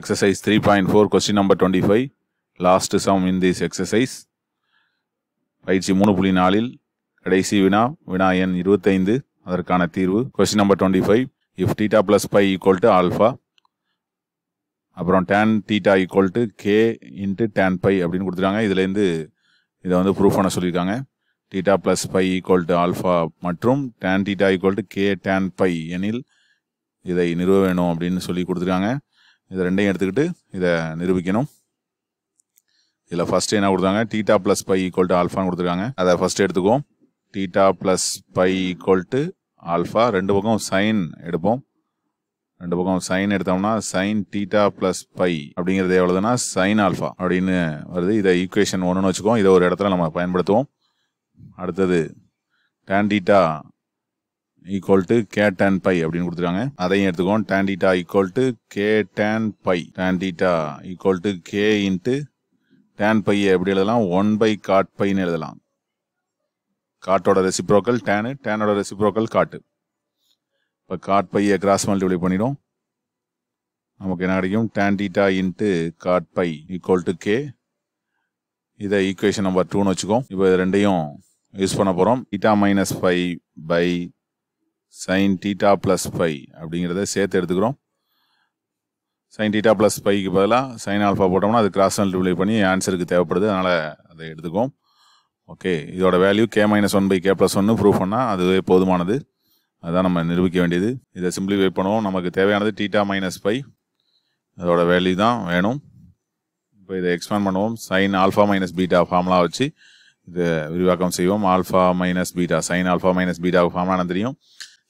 exercise three four 3.4 number twenty five last sum in this exercise பயிற்சி மூணு புள்ளி நாலில் கடைசி வினா வினா எண் இருபத்தைந்து அதற்கான தீர்வு question number twenty five if theta plus five equal to alpha அப்புறம் tan theta equal to k into tan pi அப்படின்னு கொடுத்துருக்காங்க இதுலேருந்து இதை வந்து ப்ரூஃப் பண்ண சொல்லியிருக்காங்க theta plus five equal to alpha மற்றும் tan theta equal to k tan pi எனில் இதை நிறுவ வேணும் அப்படின்னு சொல்லி கொடுத்துருக்காங்க இதை ரெண்டையும் எடுத்துக்கிட்டு இதை நிரூபிக்கணும் இதில் ஃபஸ்ட்டு என்ன கொடுத்தாங்க theta plus pi equal to ஆல்ஃபான்னு கொடுத்துருக்காங்க அதை ஃபஸ்ட்டு எடுத்துக்குவோம் theta plus pi equal to alpha ரெண்டு பக்கம் சைன் எடுப்போம் ரெண்டு பக்கம் சைன் எடுத்தோம்னா சைன் டீட்டா ப்ளஸ் பை அப்படிங்கிறது எவ்வளோதுன்னா சைன் ஆல்ஃபா அப்படின்னு வருது இதை ஈக்குவேஷன் ஒன்றுன்னு வச்சுக்கோம் இதை ஒரு இடத்துல நம்ம பயன்படுத்துவோம் அடுத்தது tan theta equal to k tan pi அப்படின்னு கொடுத்துருக்காங்க அதையும் எடுத்துக்கோம் tan theta equal to k tan pi tan theta equal to k into tan பையை எப்படி எழுதலாம் ஒன் பை காட் பைன்னு எழுதலாம் காட்டோட ரெசிப்ரோக்கல் டேனு டேனோட ரெசிப்ரோக்கல் காட்டு இப்போ காட் பையை கிராஸ் மல்டிபிளை பண்ணிடும் நமக்கு என்ன கிடைக்கும் tan theta into cot pi equal to k இதை ஈக்குவேஷன் நம்பர் டூன்னு வச்சுக்கோம் இப்போ இது ரெண்டையும் யூஸ் பண்ண போகிறோம் theta minus five pi sine theta plus phi அப்படிங்கிறத சேர்த்து எடுத்துக்கிறோம் சைன் டீட்டா ப்ளஸ் ஃபைக்கு பதிலாக சைன் ஆல்ஃபா போட்டோம்னா அது கிராஸ் மல்டிப்ளை பண்ணி ஆன்சருக்கு தேவைப்படுது அதனால் அதை எடுத்துக்கோம் ஓகே இதோட value k minus one pi k plus ஒன்று ப்ரூஃப் பண்ணால் அதுவே போதுமானது அதுதான் நம்ம நிரூபிக்க வேண்டியது இதை சிம்பிளிஃபை பண்ணுவோம் நமக்கு தேவையானது டீட்டா மைனஸ் ஃபை அதோட வேல்யூ தான் வேணும் இப்போ இதை எக்ஸ்பேன் பண்ணுவோம் சைன் ஆல்ஃபா மைனஸ் பீட்டா ஃபார்ம்லாம் வச்சு இதை விரிவாக்கம் செய்வோம் alpha minus beta sine alpha minus beta ஃபார்ம்லாம் தெரியும்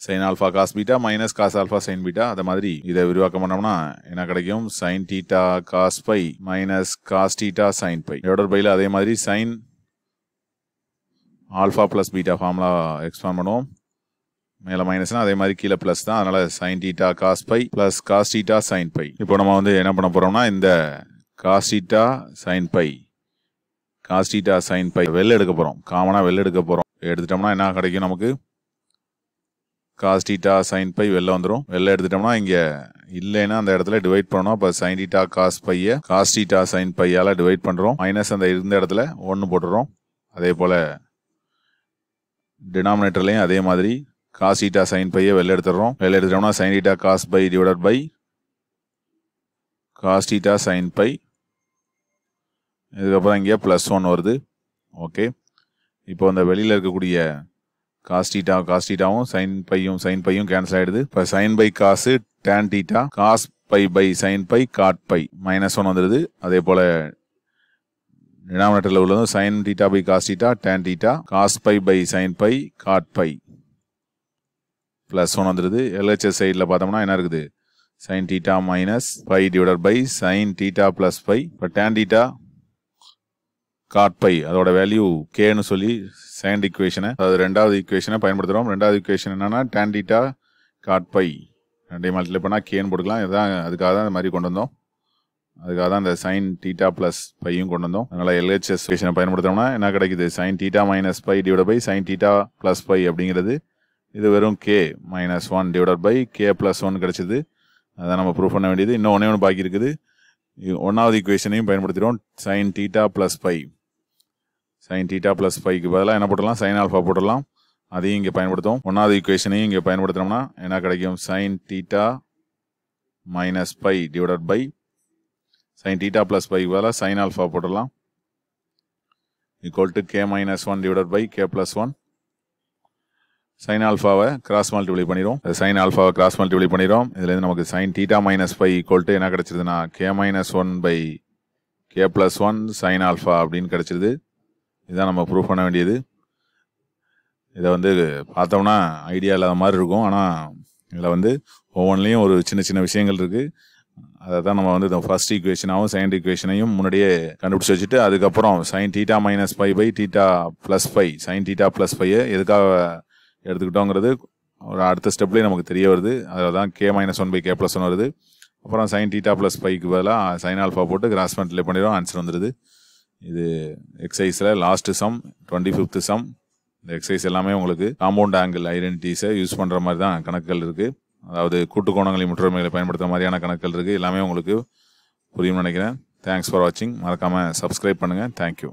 sine alpha cos beta minus cos alpha sine beta அதை மாதிரி இதை விரிவாக்கம் பண்ணோம்னா என்ன கிடைக்கும் sine theta cos pi minus cos theta sine pi divided பையில் அதே மாதிரி sine alpha plus beta formula expand பண்ணுவோம் மேலே மைனஸ்னால் அதே மாதிரி கீழே ப்ளஸ் தான் அதனால் sine theta cos pi plus cos theta sine pi இப்போ நம்ம வந்து என்ன பண்ண போகிறோம்னா இந்த cos theta sine pi cos theta sine pi வெளில எடுக்க போகிறோம் காமனாக வெள்ளை எடுக்க போகிறோம் எடுத்துட்டோம்னா என்ன கிடைக்கும் நமக்கு காஸ் டீட்டா சைன் பை வெளில வந்துடும் வெளில எடுத்துட்டோம்னா இங்கே இல்லைன்னா அந்த இடத்துல டிவைட் பண்ணணும் அப்போ சைன் டீட்டா காஸ் பையை காஸ் டீட்டா சைன் பையால் டிவைட் பண்ணுறோம் மைனஸ் அந்த இருந்த இடத்துல ஒன்று போட்டுறோம் அதே போல் டினாமினேட்டர்லையும் அதே மாதிரி காஸ் டீட்டா சைன் பையை வெளில எடுத்துடுறோம் வெளில எடுத்துட்டோம்னா sine theta cos pi divided pi cos theta sine pi இதுக்கப்புறம் இங்கே ப்ளஸ் ஒன் வருது ஓகே இப்போ அந்த வெளியில் இருக்கக்கூடிய காஸ் டீட்டா காஸ் டீட்டாவும் சைன் பையும் சைன் பையும் கேன்சல் ஆயிடுது இப்போ sine pi cos tan theta cos pi pi sine pi cot pi minus one வந்துடுது அதே போல் டினாமினேட்டரில் உள்ளது sine theta pi cos theta tan theta cos pi pi sine pi cot pi plus one வந்துடுது LHS சைடில் பார்த்தோம்னா என்ன இருக்குது sine theta minus pi divided pi sine theta plus pi இப்போ டேன் டீட்டா காட் பை அதோட value கேன்னு சொல்லி second இக்குவேஷனை அதாவது ரெண்டாவது இக்குவேஷனை பயன்படுத்துகிறோம் ரெண்டாவது இக்குவேஷன் என்னன்னா டேண்டிட்டா காட் பை ரெண்டையும் மல்டிப்ளை பண்ணால் கேன்னு போட்டுக்கலாம் இதுதான் அதுக்காக தான் இந்த மாதிரி கொண்டு வந்தோம் அதுக்காக தான் இந்த சைன் டீட்டா ப்ளஸ் பையும் கொண்டு வந்தோம் அதனால் எல்ஹெச்எஸ் இக்குவேஷனை பயன்படுத்துகிறோம்னா என்ன கிடைக்குது sine theta minus pi divided pi sine theta plus pi அப்படிங்கிறது இது வெறும் k minus one divide pi k plus one கிடச்சிது அதான் நம்ம ப்ரூஃப் பண்ண வேண்டியது இன்னும் ஒன்றே ஒன்று பாக்கி இருக்குது ஒன்றாவது இக்குவேஷனையும் பயன்படுத்திடுவோம் sine theta plus five sine theta plus ஃபைவ்க்கு பதிலாக என்ன போட்டலாம் சைன் ஆல்ஃபா போட்டுடலாம் அதையும் இங்கே பயன்படுத்துவோம் ஒன்றாவது இக்குவேஷனையும் இங்கே பயன்படுத்தினோம்னா என்ன கிடைக்கும் sine theta minus five divided pi sine theta plus ஃபைவ்க்கு பதிலாக சைன் ஆல்ஃபா போட்டுடலாம் equal to k minus one divided pi k plus one sine ஆல்ஃபாவை கிராஸ் மல்டிபிளை பண்ணிடும் சைன் ஆல்ஃபாவை கிராஸ் மல்டிபிளை பண்ணிடும் இதுலேருந்து நமக்கு sine theta minus five equal to என்ன கிடச்சிருதுன்னா k minus one pi k plus one sine alpha அப்படின்னு கிடச்சிருது இதுதான் நம்ம ப்ரூவ் பண்ண வேண்டியது இதை வந்து பார்த்தோம்னா ஐடியா இல்லாத மாதிரி இருக்கும் ஆனால் இதில் வந்து ஒவ்வொன்றிலையும் ஒரு சின்ன சின்ன விஷயங்கள் இருக்குது அதை தான் நம்ம வந்து இந்த ஃபர்ஸ்ட் ஈக்குவேஷனாகவும் செகண்ட் ஈக்குவேஷனையும் முன்னாடியே கண்டுபிடிச்சி வச்சுட்டு அதுக்கப்புறம் sine theta minus five pi theta plus five sine theta plus five எதுக்காக எடுத்துக்கிட்டோங்கிறது ஒரு அடுத்த ஸ்டெப்லேயே நமக்கு தெரிய வருது அதில் தான் k minus one pi k plus one வருது அப்புறம் சைன் டீட்டா ப்ளஸ் பைக்கு பதிலாக சைன் ஆல்ஃபா போட்டு கிராஸ் மல்டிப்ளை பண்ணிடுவோம் ஆன்சர் வந்துடுது இது எக்ஸசைஸில் last sum twenty fifth sum இந்த எக்ஸசைஸ் எல்லாமே உங்களுக்கு காம்பவுண்ட் ஆங்கிள் ஐடென்டிட்டிஸை யூஸ் பண்ணுற மாதிரி தான் கணக்குகள் இருக்குது அதாவது கூட்டு கோணங்களை முற்றுமைகளை பயன்படுத்துகிற மாதிரியான கணக்குகள் இருக்குது எல்லாமே உங்களுக்கு புரியும் நினைக்கிறேன் தேங்க்ஸ் ஃபார் வாட்சிங் மறக்காமல் சப்ஸ்கிரைப் பண்ணுங்கள் தேங்க்யூ